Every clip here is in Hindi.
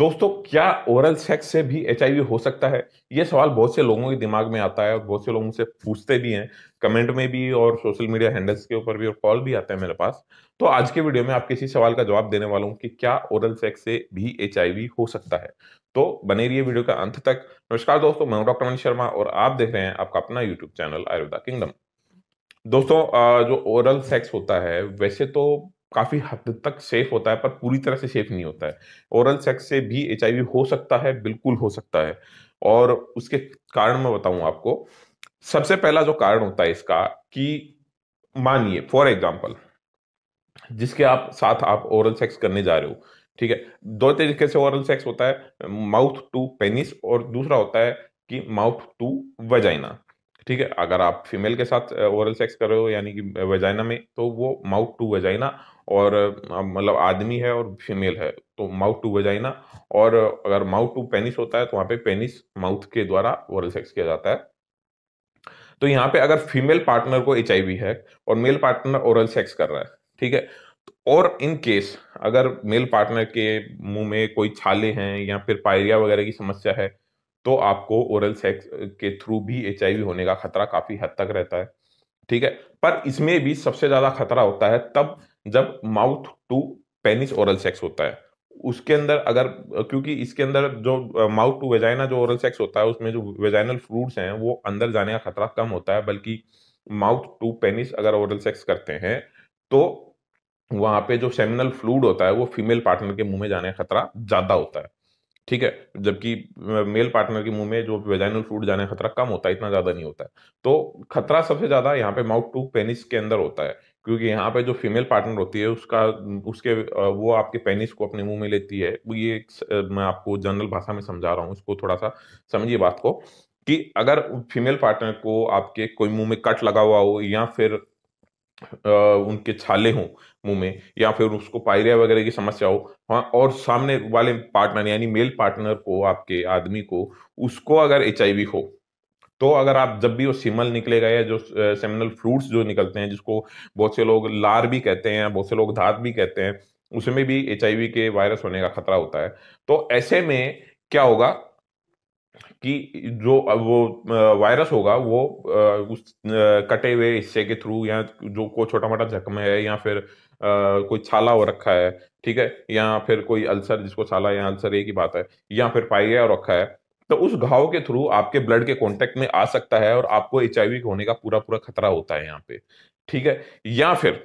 दोस्तों क्या ओरल सेक्स से भी एच हो सकता है ये सवाल बहुत से लोगों के दिमाग में आता है और बहुत से लोग मुझसे पूछते भी हैं कमेंट में भी और सोशल मीडिया हैंडल्स के ऊपर भी और कॉल भी आता है मेरे पास तो आज के वीडियो में आप किसी सवाल का जवाब देने वाला हूँ कि क्या ओरल सेक्स से भी एच हो सकता है तो बने रहिए वीडियो का अंत तक नमस्कार दोस्तों मैं डॉक्टर मनीष शर्मा और आप देख रहे हैं आपका अपना यूट्यूब चैनल आयुर्वेदा किंगडम दोस्तों जो ओरल सेक्स होता है वैसे तो काफ़ी हद तक सेफ होता है पर पूरी तरह से सेफ नहीं होता है ओरल सेक्स से भी एच हो सकता है बिल्कुल हो सकता है और उसके कारण मैं बताऊं आपको सबसे पहला जो कारण होता है इसका कि मानिए फॉर एग्जाम्पल जिसके आप साथ आप ओरल सेक्स करने जा रहे हो ठीक है दो तरीके से ओरल सेक्स होता है माउथ टू पेनिस और दूसरा होता है कि माउथ टू वजाइना ठीक है अगर आप फीमेल के साथ ओरल सेक्स कर रहे हो यानी कि वजाइना में तो वो माउथ टू वजाइना और मतलब आदमी है और फीमेल है तो माउथ टू वजाइना और अगर माउथ टू पेनिस होता है तो वहां पे पेनिस माउथ के द्वारा ओरल सेक्स किया जाता है तो यहाँ पे अगर फीमेल पार्टनर को एच है और मेल पार्टनर ओरल सेक्स कर रहा है ठीक है और इन केस अगर मेल पार्टनर के मुंह में कोई छाले हैं या फिर पायरिया वगैरह की समस्या है तो आपको ओरल सेक्स के थ्रू भी एच होने का खतरा काफी हद तक रहता है ठीक है पर इसमें भी सबसे ज्यादा खतरा होता है तब जब mouth to penis oral sex होता है उसके अंदर अगर क्योंकि इसके अंदर जो माउथ टू वेजाइना जो ओरल सेक्स होता है उसमें जो वेजाइनल फ्रूट्स हैं वो अंदर जाने का खतरा कम होता है बल्कि माउथ टू पेनिस अगर ओरल सेक्स करते हैं तो वहां पे जो सेमिनल फ्लूड होता है वो फीमेल पार्टनर के मुंह में जाने का खतरा ज़्यादा होता है ठीक है जबकि मेल पार्टनर के मुंह में जो वेजाइनल फ्लूड जाने का खतरा कम होता है इतना ज्यादा नहीं होता है तो खतरा सबसे ज्यादा यहाँ पे माउथ टू पेनिस के अंदर होता है क्योंकि यहाँ पे जो फीमेल पार्टनर होती है उसका उसके वो आपके पेनिस को अपने मुंह में लेती है ये मैं आपको जनरल भाषा में समझा रहा हूँ उसको थोड़ा सा समझिए बात को कि अगर फीमेल पार्टनर को आपके कोई मुंह में कट लगा हुआ हो या फिर उनके छाले हों मुंह में या फिर उसको पायरिया वगैरह की समस्या हो हाँ और सामने वाले पार्टनर यानी मेल पार्टनर को आपके आदमी को उसको अगर एच हो तो अगर आप जब भी वो सिमल निकलेगा या जो सेमिनल फ्रूट्स जो निकलते हैं जिसको बहुत से लोग लार भी कहते हैं बहुत से लोग धात भी कहते हैं उसमें भी एच के वायरस होने का खतरा होता है तो ऐसे में क्या होगा कि जो वो वायरस होगा वो उस कटे हुए हिस्से के थ्रू या जो कोई छोटा मोटा जख्म है या फिर कोई छाला हो रखा है ठीक है या फिर कोई अल्सर जिसको छाला या अल्सर एक ही बात है या फिर पाई गया और रखा है तो उस घाव के थ्रू आपके ब्लड के कॉन्टेक्ट में आ सकता है और आपको एच होने का पूरा पूरा खतरा होता है यहाँ पे ठीक है या फिर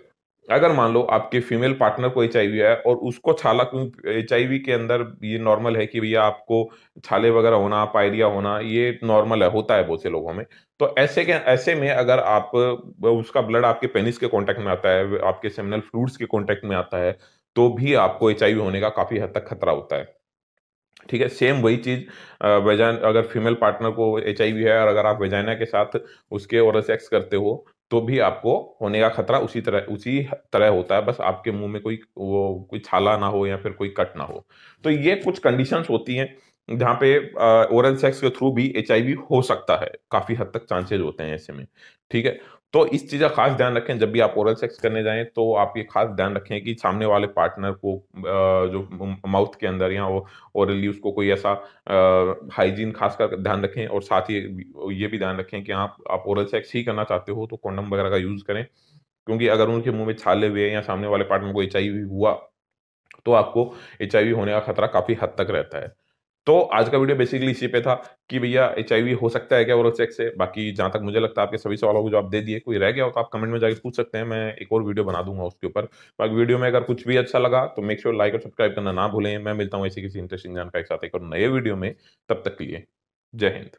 अगर मान लो आपके फीमेल पार्टनर को एच है और उसको छाला एच के अंदर ये नॉर्मल है कि भैया आपको छाले वगैरह होना पायरिया होना ये नॉर्मल है होता है बहुत से लोगों में तो ऐसे के ऐसे में अगर आप उसका ब्लड आपके पेनिस के कांटेक्ट में आता है आपके सेमिनल फ्लूड्स के कॉन्टैक्ट में आता है तो भी आपको एच होने का काफ़ी हद तक खतरा होता है ठीक है सेम वही चीज़ वेजा अगर फीमेल पार्टनर को एच है और अगर आप वेजाइना के साथ उसके और सेक्स करते हो तो भी आपको होने का खतरा उसी तरह उसी तरह होता है बस आपके मुंह में कोई वो कोई छाला ना हो या फिर कोई कट ना हो तो ये कुछ कंडीशंस होती हैं जहाँ पे ओरल सेक्स के थ्रू भी एच हो सकता है काफ़ी हद तक चांसेज होते हैं ऐसे में ठीक है तो इस चीज़ का खास ध्यान रखें जब भी आप ओरल सेक्स करने जाए तो आप ये खास ध्यान रखें कि सामने वाले पार्टनर को जो माउथ के अंदर या वो ओरली उसको कोई ऐसा हाइजीन खास कर ध्यान रखें और साथ ही ये भी ध्यान रखें कि आप आप ओरल सेक्स ही करना चाहते हो तो कॉन्डम वगैरह का यूज़ करें क्योंकि अगर उनके मुंह में छाले हुए या सामने वाले पार्टनर को एच हुआ तो आपको एच होने का खतरा काफ़ी हद तक रहता है तो आज का वीडियो बेसिकली इसी पे था कि भैया एच हो सकता है क्या ओरल सेक्स से बाकी जहां तक मुझे लगता है आपके सभी सवालों को जवाब दे दिए कोई रह गया हो तो आप कमेंट में जाकर पूछ सकते हैं मैं एक और वीडियो बना दूंगा उसके ऊपर बाकी वीडियो में अगर कुछ भी अच्छा लगा तो मेक श्योर लाइक और सब्सक्राइब करना ना भूलें मैं मिलता हूँ ऐसी किसी इंटरेस्टिंग जानकारी के साथ एक और नए वीडियो में तब तक के लिए जय हिंद